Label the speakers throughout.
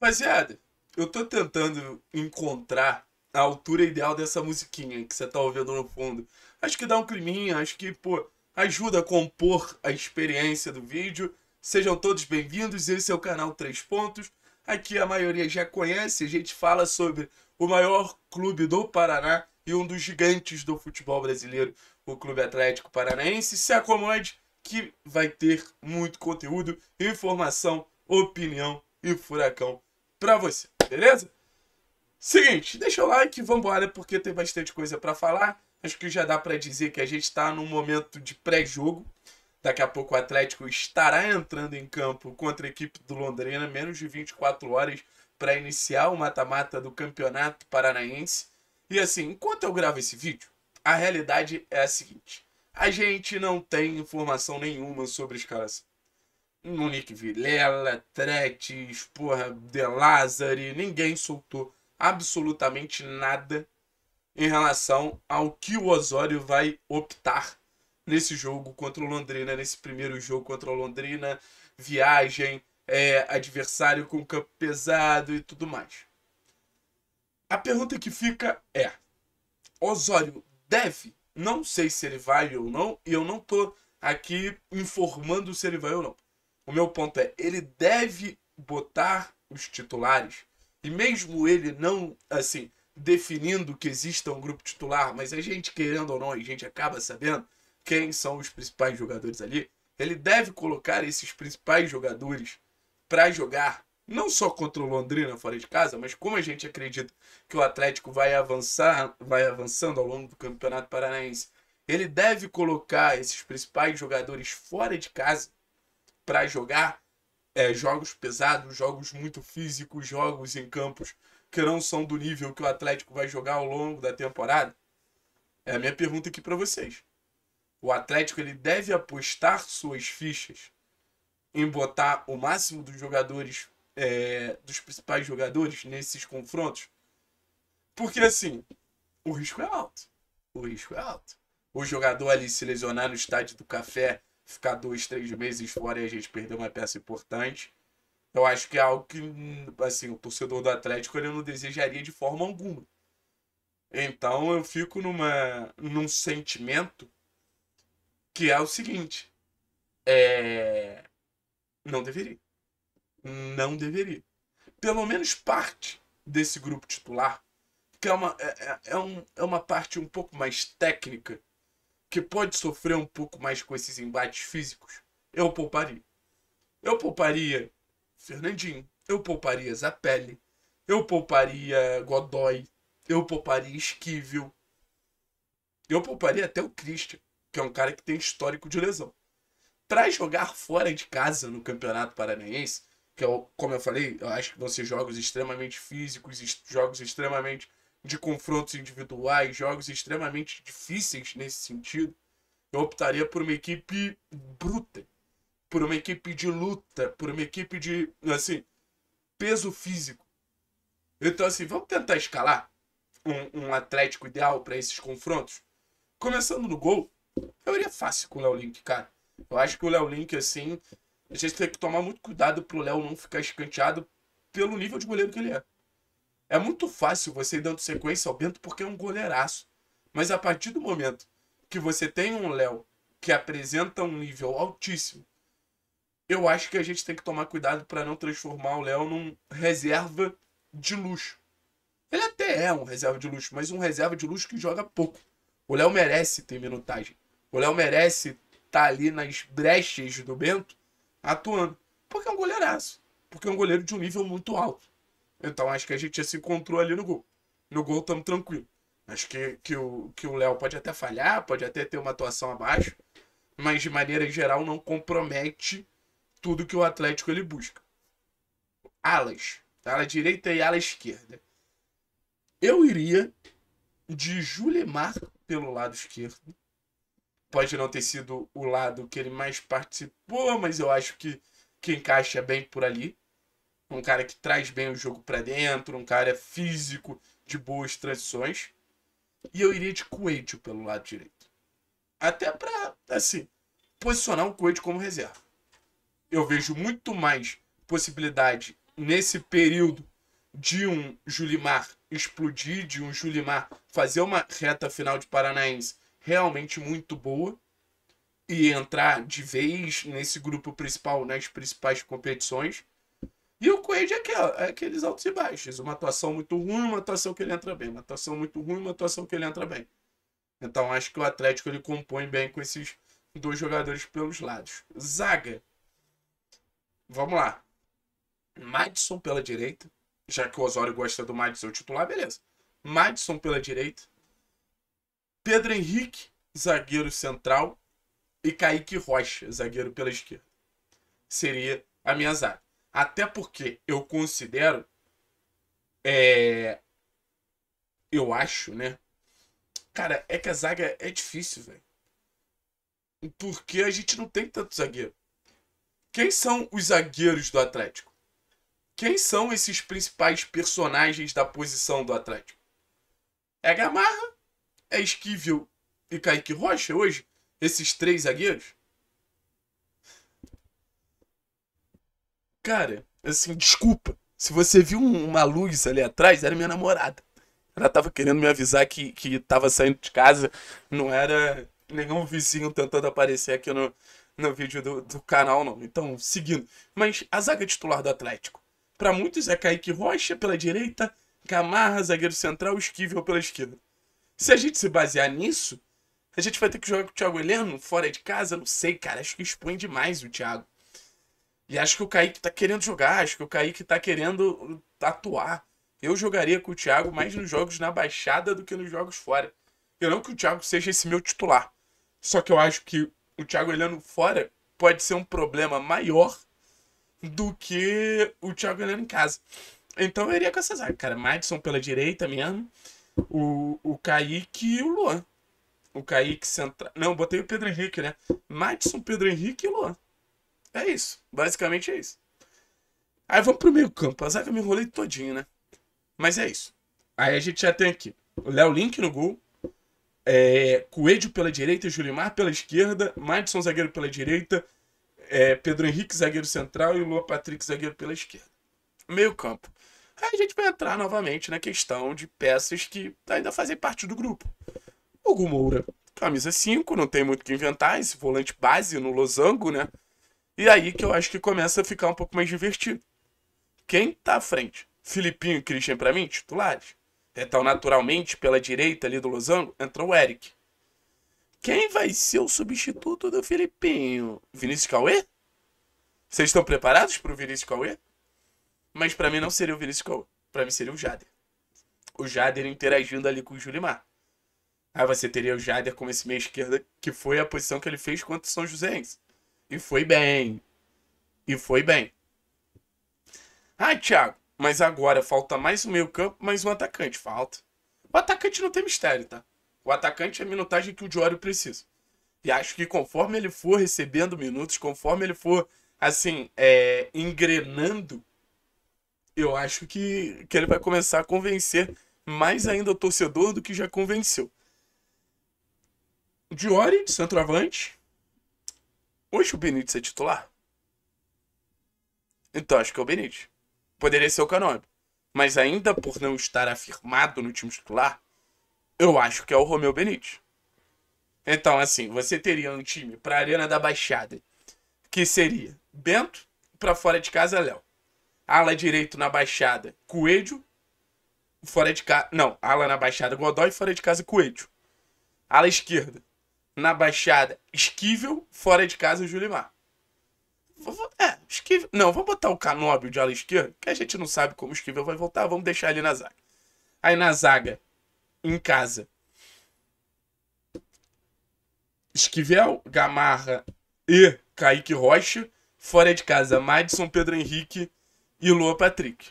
Speaker 1: Rapaziada, eu tô tentando encontrar a altura ideal dessa musiquinha que você tá ouvindo no fundo. Acho que dá um climinha, acho que, pô, ajuda a compor a experiência do vídeo. Sejam todos bem-vindos, esse é o canal Três Pontos. Aqui a maioria já conhece, a gente fala sobre o maior clube do Paraná e um dos gigantes do futebol brasileiro, o Clube Atlético Paranaense. Se acomode que vai ter muito conteúdo, informação, opinião e furacão pra você, beleza? Seguinte, deixa o like, vambora, porque tem bastante coisa para falar. Acho que já dá para dizer que a gente está num momento de pré-jogo. Daqui a pouco o Atlético estará entrando em campo contra a equipe do Londrina, menos de 24 horas para iniciar o mata-mata do Campeonato Paranaense. E assim, enquanto eu gravo esse vídeo, a realidade é a seguinte: a gente não tem informação nenhuma sobre a escalação. Monique Vilela, Tretes, porra, De Lázari, ninguém soltou absolutamente nada em relação ao que o Osório vai optar nesse jogo contra o Londrina, nesse primeiro jogo contra o Londrina, viagem, é, adversário com campo pesado e tudo mais. A pergunta que fica é: Osório deve? Não sei se ele vai ou não, e eu não tô aqui informando se ele vai ou não. O meu ponto é, ele deve botar os titulares. E mesmo ele não, assim, definindo que exista um grupo titular, mas a é gente querendo ou não, a gente acaba sabendo quem são os principais jogadores ali. Ele deve colocar esses principais jogadores para jogar, não só contra o Londrina fora de casa, mas como a gente acredita que o Atlético vai avançar, vai avançando ao longo do Campeonato Paranaense, ele deve colocar esses principais jogadores fora de casa para jogar é, jogos pesados, jogos muito físicos, jogos em campos que não são do nível que o Atlético vai jogar ao longo da temporada? É a minha pergunta aqui para vocês. O Atlético ele deve apostar suas fichas em botar o máximo dos jogadores, é, dos principais jogadores nesses confrontos? Porque assim, o risco é alto. O risco é alto. O jogador ali se lesionar no estádio do café ficar dois, três meses fora e a gente perder uma peça importante. Eu acho que é algo que, hum, assim, o torcedor do Atlético ele não desejaria de forma alguma. Então eu fico numa, num sentimento que é o seguinte: é... não deveria. Não deveria. Pelo menos parte desse grupo titular, que é uma, é, é, é um, é uma parte um pouco mais técnica que pode sofrer um pouco mais com esses embates físicos, eu pouparia. Eu pouparia Fernandinho, eu pouparia Zapelli, eu pouparia Godoy, eu pouparia Esquivel. Eu pouparia até o Christian, que é um cara que tem histórico de lesão. Para jogar fora de casa no Campeonato Paranaense, que é, como eu falei, eu acho que vão ser jogos extremamente físicos, jogos extremamente de confrontos individuais, jogos extremamente difíceis nesse sentido, eu optaria por uma equipe bruta, por uma equipe de luta, por uma equipe de, assim, peso físico. Então, assim, vamos tentar escalar um, um Atlético ideal para esses confrontos? Começando no gol, eu iria fácil com o Léo Link, cara. Eu acho que o Léo Link, assim, a gente tem que tomar muito cuidado para o Léo não ficar escanteado pelo nível de goleiro que ele é. É muito fácil você ir dando sequência ao Bento porque é um goleiraço. Mas a partir do momento que você tem um Léo que apresenta um nível altíssimo, eu acho que a gente tem que tomar cuidado para não transformar o Léo num reserva de luxo. Ele até é um reserva de luxo, mas um reserva de luxo que joga pouco. O Léo merece ter minutagem. O Léo merece estar tá ali nas brechas do Bento atuando. Porque é um goleiraço. Porque é um goleiro de um nível muito alto. Então acho que a gente já se encontrou ali no gol. No gol estamos tranquilo. Acho que, que o que o Léo pode até falhar, pode até ter uma atuação abaixo, mas de maneira geral não compromete tudo que o Atlético ele busca. Alas, ala direita e ala esquerda. Eu iria de Julemar pelo lado esquerdo. Pode não ter sido o lado que ele mais participou, mas eu acho que, que encaixa bem por ali um cara que traz bem o jogo para dentro, um cara físico, de boas transições. E eu iria de Coelho pelo lado direito. Até para, assim, posicionar o Coelho como reserva. Eu vejo muito mais possibilidade nesse período de um Julimar explodir, de um Julimar fazer uma reta final de Paranaense realmente muito boa e entrar de vez nesse grupo principal, nas principais competições e o Quaid é, aquela, é aqueles altos e baixos. Uma atuação muito ruim, uma atuação que ele entra bem. Uma atuação muito ruim, uma atuação que ele entra bem. Então acho que o Atlético ele compõe bem com esses dois jogadores pelos lados. Zaga. Vamos lá. Madison pela direita. Já que o Osório gosta do Madison titular, beleza. Madison pela direita. Pedro Henrique, zagueiro central. E Kaique Rocha, zagueiro pela esquerda. Seria a minha zaga. Até porque eu considero. É, eu acho, né? Cara, é que a zaga é difícil, velho. Porque a gente não tem tanto zagueiro. Quem são os zagueiros do Atlético? Quem são esses principais personagens da posição do Atlético? É Gamarra, é Esquivel e Kaique Rocha hoje? Esses três zagueiros? Cara, assim, desculpa. Se você viu uma luz ali atrás, era minha namorada. Ela tava querendo me avisar que, que tava saindo de casa. Não era nenhum vizinho tentando aparecer aqui no, no vídeo do, do canal, não. Então, seguindo. Mas a zaga titular do Atlético. Para muitos é Kaique Rocha pela direita, Camarra, zagueiro central, Esquivel pela esquerda. Se a gente se basear nisso, a gente vai ter que jogar com o Thiago Heleno fora de casa? Não sei, cara. Acho que expõe demais o Thiago. E acho que o Kaique tá querendo jogar, acho que o Kaique tá querendo atuar. Eu jogaria com o Thiago mais nos jogos na Baixada do que nos jogos fora. Eu não que o Thiago seja esse meu titular. Só que eu acho que o Thiago olhando fora pode ser um problema maior do que o Thiago olhando em casa. Então eu iria com essas áreas, cara. Madison pela direita mesmo. O, o Kaique e o Luan. O Kaique central. Não, botei o Pedro Henrique, né? Madison, Pedro Henrique e Luan. É isso. Basicamente é isso. Aí vamos pro meio campo. A zaga me enrolei todinho, né? Mas é isso. Aí a gente já tem aqui o Léo Link no gol. É, Coelho pela direita, Julimar pela esquerda, Madison zagueiro pela direita, é, Pedro Henrique zagueiro central e Lua Patrick zagueiro pela esquerda. Meio campo. Aí a gente vai entrar novamente na questão de peças que ainda fazem parte do grupo. O Moura, camisa 5, não tem muito o que inventar, esse volante base no losango, né? E aí que eu acho que começa a ficar um pouco mais divertido. Quem tá à frente? Filipinho e Christian para mim, titulares. Então, naturalmente, pela direita ali do losango, entrou o Eric. Quem vai ser o substituto do Filipinho? Vinícius Cauê? Vocês estão preparados pro Vinícius Cauê? Mas para mim não seria o Vinícius Cauê. Pra mim seria o Jader. O Jader interagindo ali com o Julimar. Aí ah, você teria o Jader como esse meio esquerda, que foi a posição que ele fez contra o São Joséense. E foi bem. E foi bem. Ai, Thiago, mas agora falta mais um meio-campo, mais um atacante. Falta. O atacante não tem mistério, tá? O atacante é a minutagem que o Diório precisa. E acho que conforme ele for recebendo minutos, conforme ele for, assim, é, engrenando, eu acho que, que ele vai começar a convencer mais ainda o torcedor do que já convenceu. Diori, de centroavante, Hoje o Benítez é titular? Então acho que é o Benítez. Poderia ser o Canônico. Mas ainda por não estar afirmado no time titular, eu acho que é o Romeu Benítez. Então, assim, você teria um time para a Arena da Baixada, que seria Bento, para fora de casa, Léo. Ala direito na Baixada, Coelho. Fora de casa. Não, ala na Baixada, Godoy, fora de casa, Coelho. Ala esquerda, na Baixada, Esquivel, fora de casa, Julimar. É, Esquivel. Não, vamos botar o Canóbio de ala esquerda, que a gente não sabe como o Esquivel vai voltar, vamos deixar ele na zaga. Aí na zaga, em casa, Esquivel, Gamarra e Kaique Rocha. Fora de casa, Madison, Pedro Henrique e Lua Patrick.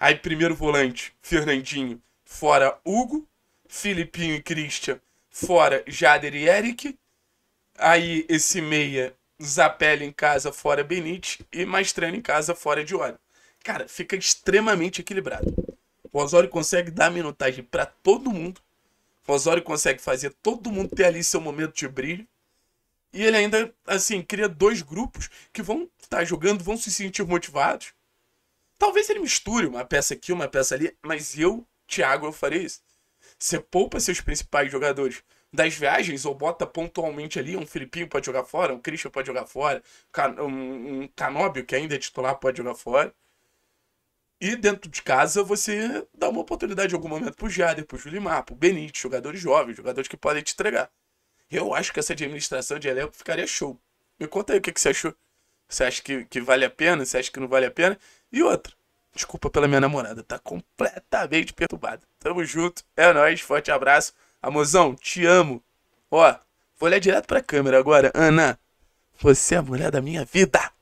Speaker 1: Aí primeiro volante, Fernandinho. Fora, Hugo. Filipinho e Christian fora Jader e Eric. Aí esse meia, Zapelli em casa, fora Benítez. E Maestrano em casa, fora de Dione. Cara, fica extremamente equilibrado. O Osório consegue dar minutagem para todo mundo. O Osório consegue fazer todo mundo ter ali seu momento de brilho. E ele ainda, assim, cria dois grupos que vão estar tá jogando, vão se sentir motivados. Talvez ele misture uma peça aqui, uma peça ali, mas eu, Thiago, eu farei isso. Você poupa seus principais jogadores das viagens ou bota pontualmente ali um Filipinho pode jogar fora, um Christian pode jogar fora, um, um Canóbio que ainda é titular pode jogar fora. E dentro de casa você dá uma oportunidade em algum momento pro Jader, pro Julimar, pro Benítez, jogadores jovens, jogadores que podem te entregar. Eu acho que essa administração de elenco ficaria show. Me conta aí o que, que você achou. Você acha que, que vale a pena? Você acha que não vale a pena? E outra, Desculpa pela minha namorada, tá completamente perturbada. Tamo junto, é nóis, forte abraço. Amorzão, te amo. Ó, vou olhar direto pra câmera agora. Ana, você é a mulher da minha vida.